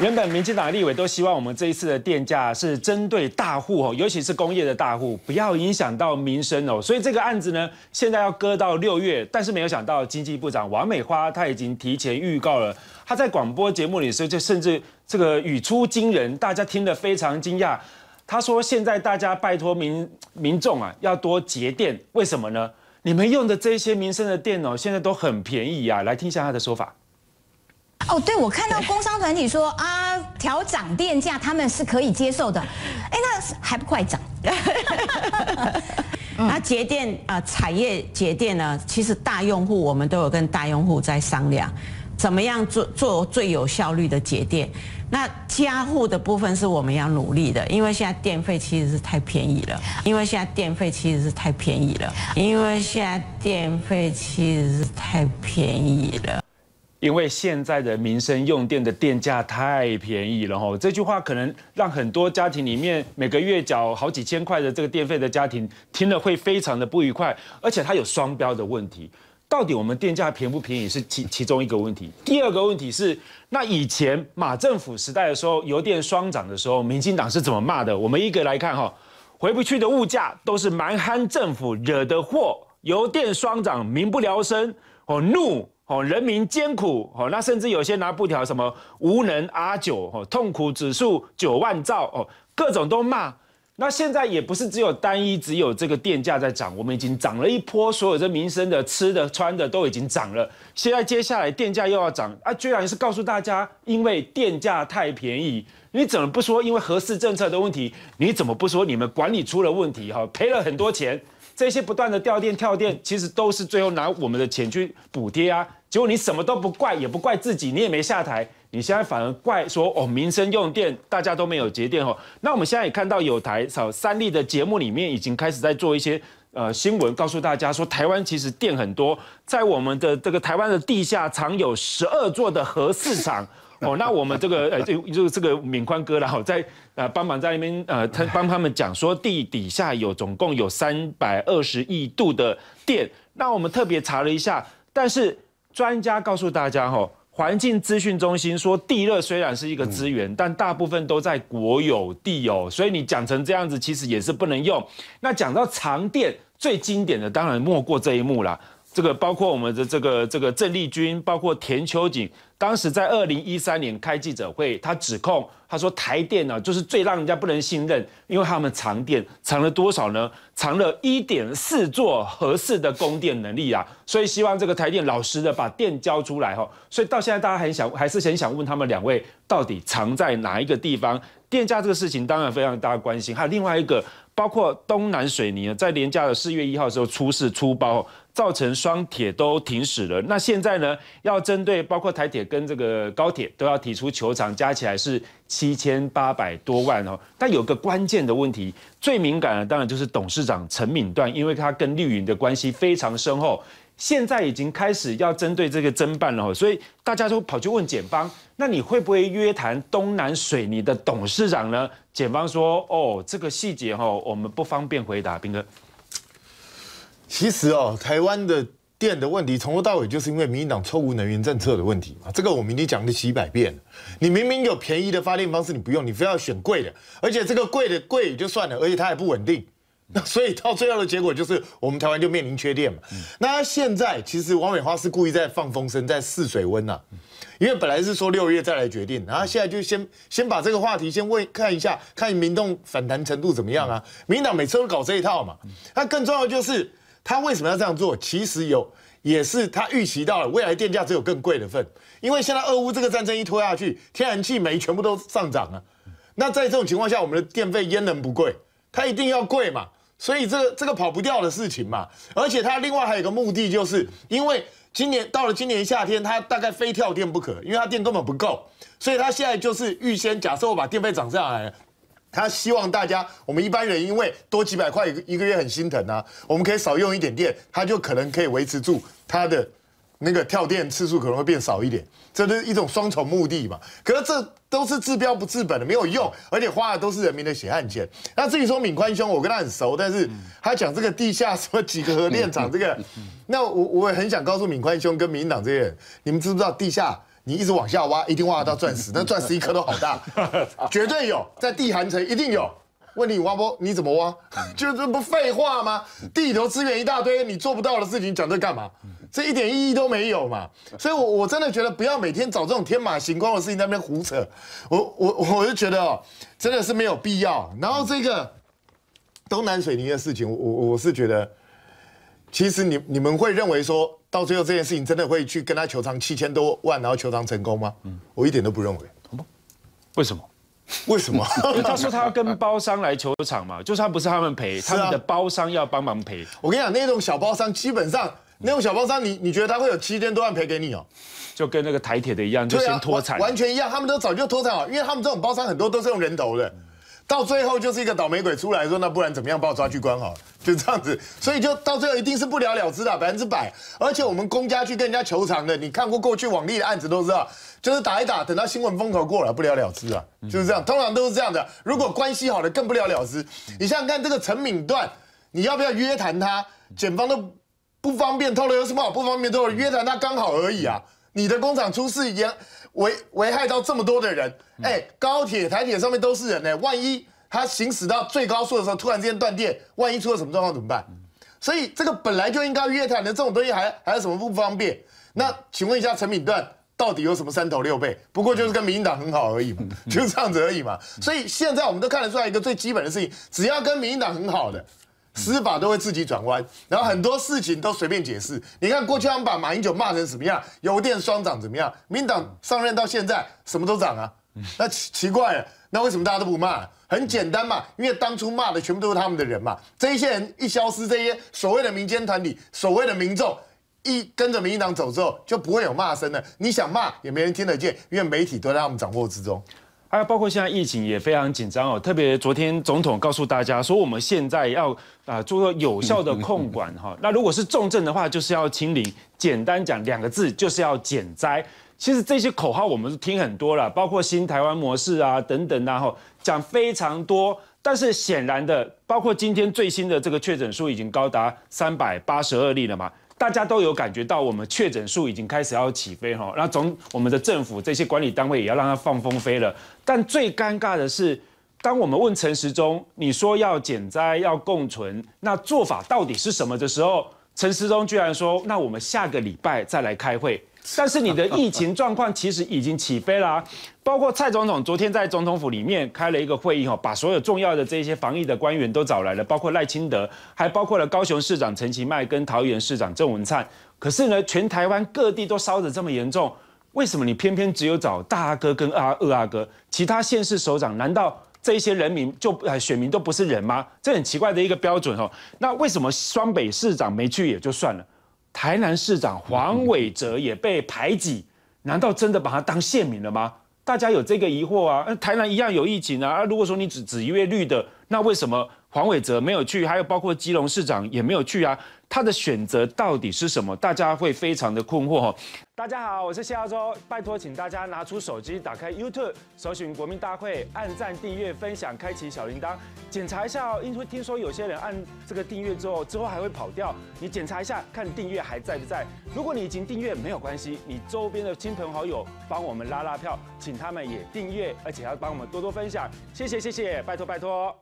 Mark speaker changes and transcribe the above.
Speaker 1: 原本民进党立委都希望我们这一次的电价是针对大户哦，尤其是工业的大户，不要影响到民生哦。所以这个案子呢，现在要搁到六月。但是没有想到，经济部长王美花她已经提前预告了，她在广播节目里的时就甚至这个语出惊人，大家听得非常惊讶。她说现在大家拜托民民众啊，要多节电，为什么呢？你们用的这些民生的电哦，现在都很便宜啊。来听一下她的说法。哦，对，我看到工商团体说啊，调涨电价他们是可以接受的，哎，那还不快涨？那节电啊，产业节电呢，其实大用户我们都有跟大用户在商量，怎么样做做最有效率的节电。那加户的部分是我们要努力的，因为现在电费其实是太便宜了。因为现在电费其实是太便宜了。因为现在电费其实是太便宜了。因为现在的民生用电的电价太便宜了吼，这句话可能让很多家庭里面每个月缴好几千块的这个电费的家庭听了会非常的不愉快，而且它有双标的问题。到底我们电价便不便宜是其其中一个问题，第二个问题是，那以前马政府时代的时候，油电双涨的时候，民进党是怎么骂的？我们一个来看哈，回不去的物价都是蛮憨政府惹的祸，油电双涨，民不聊生，哦怒。哦，人民艰苦哦，那甚至有些拿布条什么无能阿九哦，痛苦指数九万兆哦，各种都骂。那现在也不是只有单一只有这个电价在涨，我们已经涨了一波，所有的民生的吃的穿的都已经涨了。现在接下来电价又要涨，啊，居然是告诉大家因为电价太便宜，你怎么不说因为合适政策的问题？你怎么不说你们管理出了问题？哈，赔了很多钱。这些不断的掉电跳电，其实都是最后拿我们的钱去补贴啊。结果你什么都不怪，也不怪自己，你也没下台，你现在反而怪说哦，民生用电大家都没有节电哦。那我们现在也看到有台少三立的节目里面已经开始在做一些。呃，新闻告诉大家说，台湾其实电很多，在我们的这个台湾的地下藏有十二座的核市场。哦，那我们这个呃，就就这个敏宽哥，然后在呃帮忙在那边呃，他帮他们讲说，地底下有总共有三百二十亿度的电。那我们特别查了一下，但是专家告诉大家，哈，环境资讯中心说，地热虽然是一个资源，但大部分都在国有地哦，所以你讲成这样子，其实也是不能用。那讲到长电。最经典的当然莫过这一幕啦。这个包括我们的这个这个郑丽君，包括田秋景，当时在二零一三年开记者会，他指控他说台电呢就是最让人家不能信任，因为他们藏电藏了多少呢？藏了一点四座合适的供电能力啊，所以希望这个台电老实的把电交出来哈。所以到现在大家很想还是很想问他们两位到底藏在哪一个地方？电价这个事情当然非常大家关心，还有另外一个。包括东南水泥呢，在廉价的四月一号时候出事出包，造成双铁都停驶了。那现在呢，要针对包括台铁跟这个高铁都要提出求偿，加起来是七千八百多万哦。但有个关键的问题，最敏感的当然就是董事长陈敏段，因为他跟绿云的关系非常深厚。现在已经开始要针对这个侦办了所以大家就跑去问检方，那你会不会约谈东南水泥的董事长呢？检方说，哦，这个细节哦，我们不方便回答。兵哥，其实哦，台湾的电的问题从
Speaker 2: 头到尾就是因为民进党错误能源政策的问题嘛，这个我明天讲了几百遍，你明明有便宜的发电方式，你不用，你非要选贵的，而且这个贵的贵就算了，而且它还不稳定。那 所以到最后的结果就是，我们台湾就面临缺电嘛。那现在其实王美花是故意在放风声，在试水温呐，因为本来是说六月再来决定，然后现在就先先把这个话题先问看一下，看民众反弹程度怎么样啊？民党每次都搞这一套嘛。那更重要的就是，他为什么要这样做？其实有也是他预期到了未来电价只有更贵的份，因为现在俄乌这个战争一拖下去，天然气、煤全部都上涨啊。那在这种情况下，我们的电费焉能不贵？它一定要贵嘛。所以这个这个跑不掉的事情嘛，而且他另外还有个目的，就是因为今年到了今年夏天，他大概非跳电不可，因为他电根本不够，所以他现在就是预先假设我把电费涨上来，他希望大家我们一般人因为多几百块一个月很心疼啊，我们可以少用一点电，他就可能可以维持住他的。那个跳电次数可能会变少一点，这都是一种双重目的嘛。可是这都是治标不治本的，没有用，而且花的都是人民的血汗钱。那至于说敏宽兄，我跟他很熟，但是他讲这个地下什么几个核电厂这个，那我我也很想告诉敏宽兄跟民进党这些人，你们知不知道地下你一直往下挖，一定挖得到钻石，那钻石一颗都好大，绝对有，在地寒层一定有。问你挖不？你怎么挖？就这不废话吗？地头资源一大堆，你做不到的事情讲这干嘛？这一点意义都没有嘛！所以，我我真的觉得不要每天找这种天马行空的事情在那边胡扯。我我我就觉得哦，真的是没有必要。然后这个东南水泥的事情，我我是觉得，其实你你们会认为说到最后这件事情，真的会去跟他求偿七千多万，然后求偿成功吗？嗯，我一点都不认为。好为什么？为什么？因为他说他要
Speaker 1: 跟包商来球场嘛，就是他不是他们赔，
Speaker 2: 他们的包商要帮忙赔。我跟你讲，那种小包商基本上，那种小包商，你你觉得他会有七千多万赔给你哦？
Speaker 1: 就跟那个台
Speaker 2: 铁的一样，就先脱产，完全一样，他们都早就脱产了，因为他们这种包商很多都是用人头的，到最后就是一个倒霉鬼出来说，那不然怎么样？把我抓去关好了。就这样子，所以就到最后一定是不了了之的百分之百。而且我们公家去跟人家求偿的，你看过过去网利的案子都知道，就是打一打，等到新闻风头过了，不了了之啊，就是这样，通常都是这样的。如果关系好的，更不了了之。你想想看，这个陈敏段，你要不要约谈他？检方都不方便，透了又什么好，不方便，都露？约谈他刚好而已啊。你的工厂出事，样，危危害到这么多的人，哎，高铁、台铁上面都是人呢，万一。他行驶到最高速的时候，突然之间断电，万一出了什么状况怎么办？所以这个本来就应该约谈的这种东西，还还有什么不方便？那请问一下陈敏段到底有什么三头六臂？不过就是跟民进党很好而已，嘛，就这样子而已嘛。所以现在我们都看得出来一个最基本的事情：只要跟民进党很好的，司法都会自己转弯，然后很多事情都随便解释。你看过去他们把马英九骂成什么样，油电双涨怎么样？民进党上任到现在什么都涨啊，那奇奇怪，那为什么大家都不骂？很简单嘛，因为当初骂的全部都是他们的人嘛，这一些人一消失，这些所谓的民间团体、所谓的民众一跟着民进
Speaker 1: 党走之后，就不会有骂声了。你想骂也没人听得见，因为媒体都在他们掌握之中。还有包括现在疫情也非常紧张哦，特别昨天总统告诉大家说，我们现在要啊做到有效的控管哈。那如果是重症的话，就是要清零。简单讲两个字，就是要减灾。其实这些口号我们是听很多了，包括新台湾模式啊等等呐，讲非常多。但是显然的，包括今天最新的这个确诊数已经高达三百八十二例了嘛。大家都有感觉到，我们确诊数已经开始要起飞哈，那总我们的政府这些管理单位也要让它放风飞了。但最尴尬的是，当我们问陈时中，你说要减灾要共存，那做法到底是什么的时候，陈时中居然说，那我们下个礼拜再来开会。但是你的疫情状况其实已经起飞啦，包括蔡总统昨天在总统府里面开了一个会议哈，把所有重要的这些防疫的官员都找来了，包括赖清德，还包括了高雄市长陈其迈跟桃园市长郑文灿。可是呢，全台湾各地都烧得这么严重，为什么你偏偏只有找大阿哥跟二二阿哥，其他县市首长难道这些人民就哎选民都不是人吗？这很奇怪的一个标准哦。那为什么双北市长没去也就算了？台南市长黄伟哲也被排挤，难道真的把他当县民了吗？大家有这个疑惑啊！台南一样有疫情啊！如果说你只只一位绿的。那为什么黄伟哲没有去？还有包括基隆市长也没有去啊？他的选择到底是什么？大家会非常的困惑哈。大家好，我是谢亚洲，拜托请大家拿出手机，打开 YouTube，搜寻国民大会，按赞、订阅、分享，开启小铃铛，检查一下哦。因为听说有些人按这个订阅之后，之后还会跑掉，你检查一下，看订阅还在不在。如果你已经订阅没有关系，你周边的亲朋好友帮我们拉拉票，请他们也订阅，而且要帮我们多多分享，谢谢谢谢，拜托拜托。